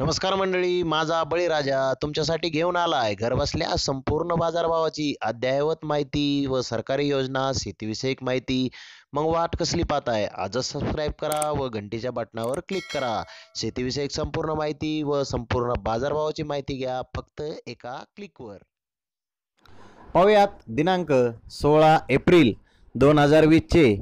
नमस्कार मंडळी माझा बळीराजा तुमच्यासाठी घेऊन आलाय आहे घरबसल्या संपूर्ण बाजारभावाची अद्ययावत माहिती व सरकारी योजना शेतीविषयक माहिती मग वाट कसली पाहत आहे आजच सबस्क्राईब करा व घंटीच्या बटनावर क्लिक करा शेतीविषयक संपूर्ण माहिती व संपूर्ण बाजारभावाची माहिती घ्या फक्त एका क्लिकवर पाहूयात दिनांक सोळा एप्रिल दोन हजार वीसचे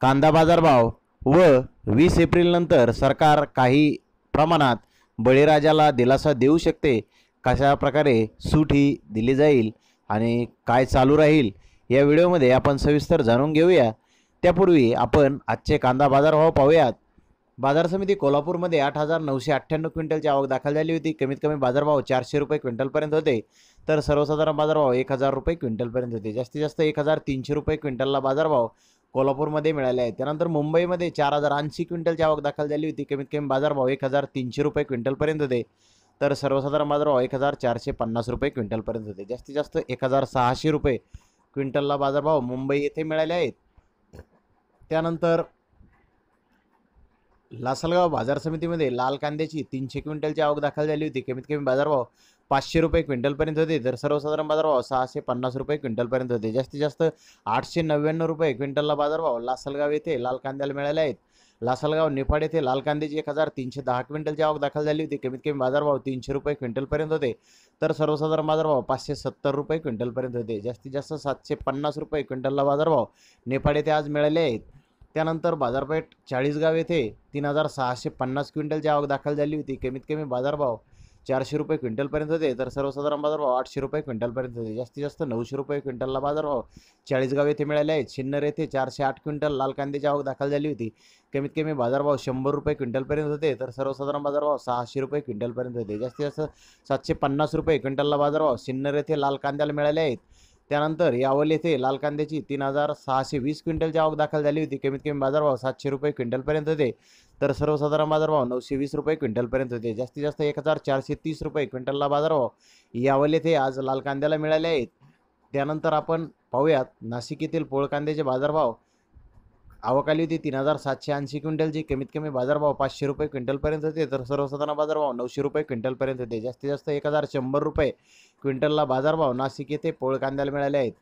कांदा बाजारभाव व वीस एप्रिल नंतर सरकार काही प्रमाणात बळीराजाला दिलासा देऊ शकते कशा प्रकारे सूट ही दिली जाईल आणि काय चालू राहील या व्हिडिओमध्ये आपण सविस्तर जाणून घेऊया त्यापूर्वी आपण आजचे कांदा बाजारभाव पाहूयात बाजार समिती कोल्हापूरमध्ये आठ हजार नऊशे अठ्ठ्याण्णव क्विंटलची आवक दाखल झाली होती कमीत कमी बाजारभाव चारशे रुपये क्विंटलपर्यंत होते तर सर्वसाधारण बाजारभाव एक हजार रुपये क्विंटलपर्यंत होते जास्तीत जास्त एक हजार तीनशे रुपये क्विंटलला बाजारभाव कोल्हापूरमध्ये मिळाले आहेत त्यानंतर मुंबईमध्ये चार हजार ऐंशी क्विंटलची आवक दाखल झाली होती कमीत कमी बाजारभाव एक हजार तीनशे रुपये क्विंटलपर्यंत होते तर सर्वसाधारण बाजारभाव एक हजार चारशे पन्नास रुपये क्विंटलपर्यंत होते जास्तीत जास्त एक हजार सहाशे रुपये क्विंटलला बाजारभाव मुंबई येथे मिळाले आहेत त्यानंतर लासलगाव बाजार समितीमध्ये लाल कांद्याची तीनशे क्विंटलची आवक दाखल झाली होती कमीत कमी बाजारभाव पाचशे रुपये क्विंटलपर्यंत होते तर सर्वसाधारण बाजारभाव सहाशे पन्नास रुपये क्विंटलपर्यंत होते जास्तीत जास्त आठशे नव्याण्णव रुपये क्विंटलला बाजारभाव लासलगाव येथे लाल कांद्याला मिळाले आहेत लासलगाव निफाड येथे लाल कांद्याची एक हजार तीनशे दहा क्विंटलची आवक दाखल झाली होती कमीत कमी बाजारभाव तीनशे रुपये क्विंटलपर्यंत होते तर सर्वसाधारण बाजारभाव पाचशे सत्तर रुपये क्विंटलपर्यंत होते जास्तीत जास्त सातशे पन्नास रुपये क्विंटलला बाजारभाव निफाड येथे आज मिळाले आहेत त्यानंतर बाजारपेठ चाळीसगाव येथे तीन हजार सहाशे पन्नास क्विंटलची आवक दाखल झाली होती कमीत कमी बाजारभाव चारशे रुपये क्विंटलपर्यंत होते तर सर्वसाधारण बाजारभाव आठशे रुपये क्विंटलपर्यंत होते जास्तीत जास्त नऊशे रुपये क्विंटलला बाजारभाव चाळीसगाव येथे मिळाले आहेत शिन्नर येथे चारशे आठ क्विंटल लाल कांद्याची आवक दाखल झाली होती कमीत कमी बाजारभाव शंभर रुपये क्विंटलपर्यंत होते तर सर्वसाधारण बाजारभाव सहाशे रुपये क्विंटलपर्यंत होते जास्तीत जास्त सातशे पन्नास रुपये क्विंटलला बाजारभाव सिन्नर येथे लाल कांद्याला मिळाले आहेत त्यानंतर यावल येथे लाल कांद्याची तीन हजार सहाशे वीस क्विंटलची आवक दाखल झाली होती कमीत कमी बाजारभाव सातशे रुपये क्विंटलपर्यंत होते तर सर्वसाधारण बाजारभाव नऊशे वीस रुपये क्विंटलपर्यंत होते जास्तीत जास्त एक हजार चारशे तीस रुपये क्विंटलला बाजारभाव यावल येथे आज लाल कांद्याला मिळाले आहेत त्यानंतर आपण पाहूयात नाशिक येथील पोळ कांद्याचे बाजारभाव आवकाली होती तीन हजार सातशे ऐंशी क्विंटलची कमीत कमी बाजारभाव पाचशे रुपये क्विंटलपर्यंत होते तर सर्वसाधारण बाजारभाव नऊशे रुपये क्विंटलपर्यंत होते जास्तीत जास्त एक हजार शंभर रुपये क्विंटलला बाजारभाव नाशिक येथे पोळ कांद्याला मिळाले आहेत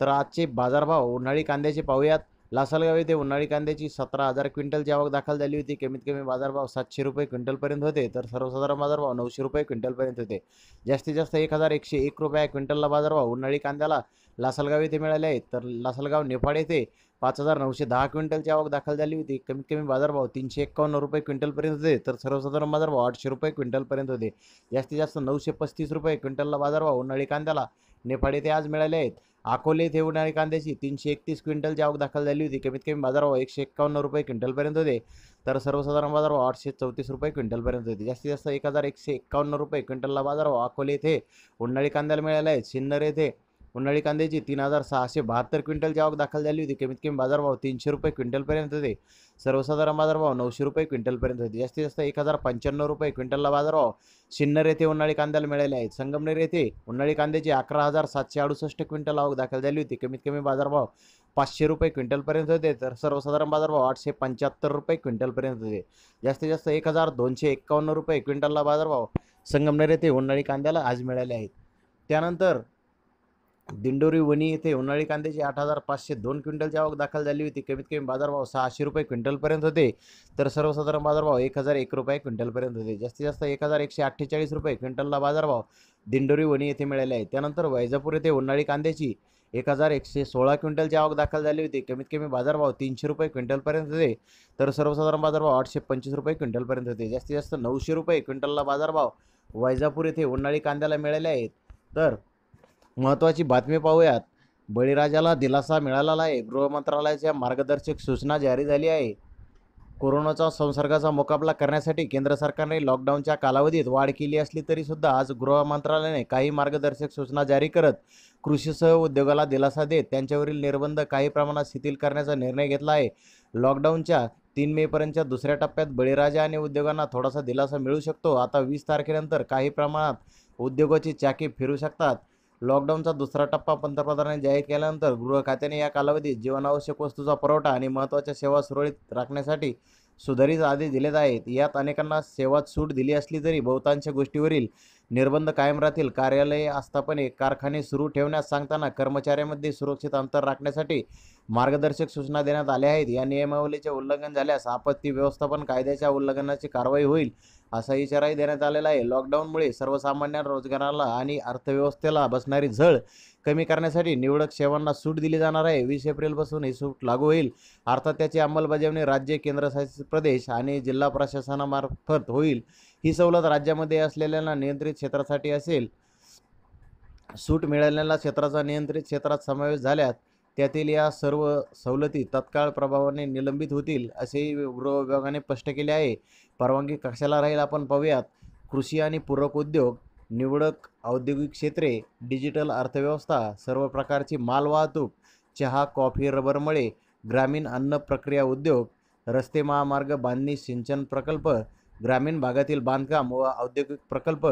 तर आजचे बाजारभाव उन्हाळी कांद्याचे पाहूयात लासलगाव येथे उन्हाळी कांद्याची सतरा हजार क्विंटलची आवक दाखल झाली होती कमीत कमी बाजारभाव सातशे रुपये क्विंटलपर्यंत होते तर सर्वसाधारण बाजारभाव नऊशे रुपये क्विंटलपर्यंत होते जास्तीत जास्त एक हजार एकशे एक रुपये क्विंटलला बाजारभाव उन्हाळी कांद्याला लासलगाव येथे मिळाले आहेत तर लासलगाव नेपाळ येथे पाच हजार नऊशे दहा क्विंटलची आवक दाखल झाली होती कमीत कमी बाजारभाव तीनशे एकावन्न रुपये क्विंटलपर्यंत होते तर सर्वसाधारण बाजारभाव आठशे रुपये क्विंटलपर्यंत होते जास्तीत जास्त नऊशे पस्तीस रुपये क्विंटलला बाजारभाव उन्हाळी कांद्याला नेपाळ येथे आज मिळाले आहेत अकोले इथे उन्हाळी कांद्याची तीनशे एकतीस क्विंटलची आवक दाखल झाली होती कमीत कमी बाजारभाव एकशे एकावन्न रुपये क्विंटलपर्यंत होते तर सर्वसाधारण बाजारभाव आठशे चौतीस रुपये क्विंटलपर्यंत होते जास्तीत जास्त एक हजार एकशे एकावन्न रुपये क्विंटलला बाजारभाव अकोले येथे उन्हाळी कांद्याला मिळाला आहे सिन्नर येथे उन्हाळी कांद्याची तीन हजार सहाशे बहात्तर क्विंटलची आवक दाखल झाली होती कमीत कमी बाजारभाव तीनशे रुपये क्विंटलपर्यंत होते सर्वसाधारण बाजारभाव नऊशे रुपये क्विंटलपर्यंत होते जास्तीत जास्त एक हजार पंच्याण्णव रुपये क्विंटलला बाजारभाव सिन्नर येथे उन्हाळी कांद्याला मिळाले आहेत संगमनेर येथे उन्हाळी कांद्याची अकरा हजार सातशे अडुसष्ट क्विंटल आवक दाखल झाली होती कमीत कमी बाजारभाव पाचशे रुपये क्विंटलपर्यंत होते तर सर्वसाधारण बाजारभाव आठशे पंच्याहत्तर रुपये क्विंटलपर्यंत होते जास्तीत जास्त एक हजार दोनशे एक्कावन्न रुपये क्विंटलला बाजारभाव संगमनेर येथे उन्हाळी कांद्याला आज मिळाले आहेत त्यानंतर दिंडोरी वणी येथे उन्हाळी कांद्याची आठ हजार पाचशे दोन क्विंटलची आवक दाखल झाली होती कमीत कमी बाजारभाव सहाशे रुपये क्विंटलपर्यंत होते तर सर्वसाधारण बाजारभाव एक हजार एक रुपये क्विंटलपर्यंत होते जास्तीत जास्त एक हजार एकशे अठ्ठेचाळीस रुपये क्विंटलला बाजारभाव दिंडोरी वणी येथे मिळाले आहे त्यानंतर वैजापूर येथे उन्हाळी कांद्याची एक हजार एकशे सोळा क्विंटलची आवक दाखल झाली होती कमीत कमी बाजारभाव तीनशे रुपये क्विंटलपर्यंत होते तर सर्वसाधारण बाजारभाव आठशे पंचवीस रुपये क्विंटलपर्यंत होते जास्तीत जास्त नऊशे रुपये क्विंटलला बाजारभाव वैजापूर येथे उन्हाळी कांद्याला मिळाले आहेत तर महत्त्वाची बातमी पाहूयात बळीराजाला दिलासा मिळालेला आहे गृह मंत्रालयाच्या मार्गदर्शक सूचना जारी झाली आहे कोरोनाचा संसर्गाचा मुकाबला करण्यासाठी केंद्र सरकारने लॉकडाऊनच्या कालावधीत वाढ केली असली तरीसुद्धा आज गृह मंत्रालयाने काही मार्गदर्शक सूचना जारी करत कृषीसह उद्योगाला दिलासा देत त्यांच्यावरील निर्बंध काही प्रमाणात शिथिल करण्याचा निर्णय घेतला आहे लॉकडाऊनच्या तीन मेपर्यंतच्या दुसऱ्या टप्प्यात बळीराजा आणि उद्योगांना थोडासा दिलासा मिळू शकतो आता वीस तारखेनंतर काही प्रमाणात उद्योगाची चाकी फिरू शकतात लॉकडाऊनचा दुसरा टप्पा पंतप्रधानांनी जाहीर केल्यानंतर गृह खात्याने या कालावधीत जीवनावश्यक वस्तूचा पुरवठा आणि महत्त्वाच्या सेवा सुरळीत राखण्यासाठी सुधारित आदेश दिलेत आहेत यात अनेकांना सेवात सूट दिली असली तरी बहुतांश गोष्टीवरील निर्बंध कायम राहतील कार्यालये आस्थापने कारखाने सुरू ठेवण्यास सांगताना कर्मचाऱ्यांमध्ये सुरक्षित अंतर राखण्यासाठी मार्गदर्शक सूचना देण्यात आल्या आहेत या नियमावलीचे उल्लंघन झाल्यास आपत्ती व्यवस्थापन कायद्याच्या उल्लंघनाची कारवाई होईल असा इशाराही देण्यात आलेला आहे लॉकडाऊनमुळे सर्वसामान्य रोजगाराला आणि अर्थव्यवस्थेला बसणारी झळ कमी करण्यासाठी निवडक सेवांना सूट दिली जाणार आहे वीस एप्रिलपासून ही सूट लागू होईल अर्थात त्याची अंमलबजावणी राज्य केंद्रशासित प्रदेश आणि जिल्हा प्रशासनामार्फत होईल ही सवलत राज्यामध्ये असलेल्यांना नियंत्रित क्षेत्रासाठी असेल सूट मिळालेल्या क्षेत्राचा नियंत्रित क्षेत्रात समावेश झाल्यास त्यातील या सर्व सवलती तत्काळ प्रभावाने निलंबित होतील असेही गृह विभागाने स्पष्ट केले आहे परवानगी कशाला राहील आपण पाहूयात कृषी आणि पूरक उद्योग निवडक औद्योगिक क्षेत्रे डिजिटल अर्थव्यवस्था सर्व प्रकारची मालवाहतूक चहा कॉफी रबरमुळे ग्रामीण अन्न प्रक्रिया उद्योग रस्ते महामार्ग बांधणी सिंचन प्रकल्प ग्रामीण भागातील बांधकाम व औद्योगिक प्रकल्प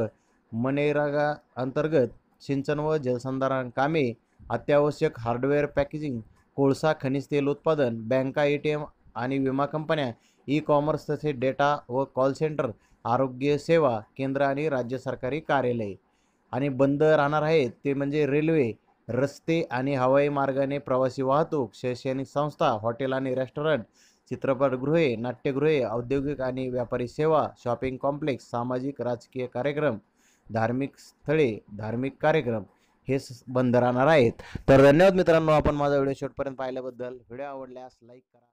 मनेरागा अंतर्गत सिंचन व जलसंधारण कामे अत्यावश्यक हार्डवेअर पॅकेजिंग कोळसा खनिज तेल उत्पादन बँका ए टी एम आणि विमा कंपन्या ई कॉमर्स तसेच डेटा व कॉल सेंटर आरोग्य सेवा केंद्र आणि राज्य सरकारी कार्यालय आणि बंद राहणार आहेत ते म्हणजे रेल्वे रस्ते आणि हवाई मार्गाने प्रवासी वाहतूक शैक्षणिक संस्था हॉटेल आणि रेस्टॉरंट चित्रपटगृहे नाट्यगृहे औद्योगिक आणि व्यापारी सेवा शॉपिंग कॉम्प्लेक्स सामाजिक राजकीय कार्यक्रम धार्मिक स्थळे धार्मिक कार्यक्रम हे बंद राहणार आहेत तर धन्यवाद मित्रांनो आपण माझा व्हिडिओ शेवटपर्यंत पाहिल्याबद्दल व्हिडिओ आवडल्यास लाईक करा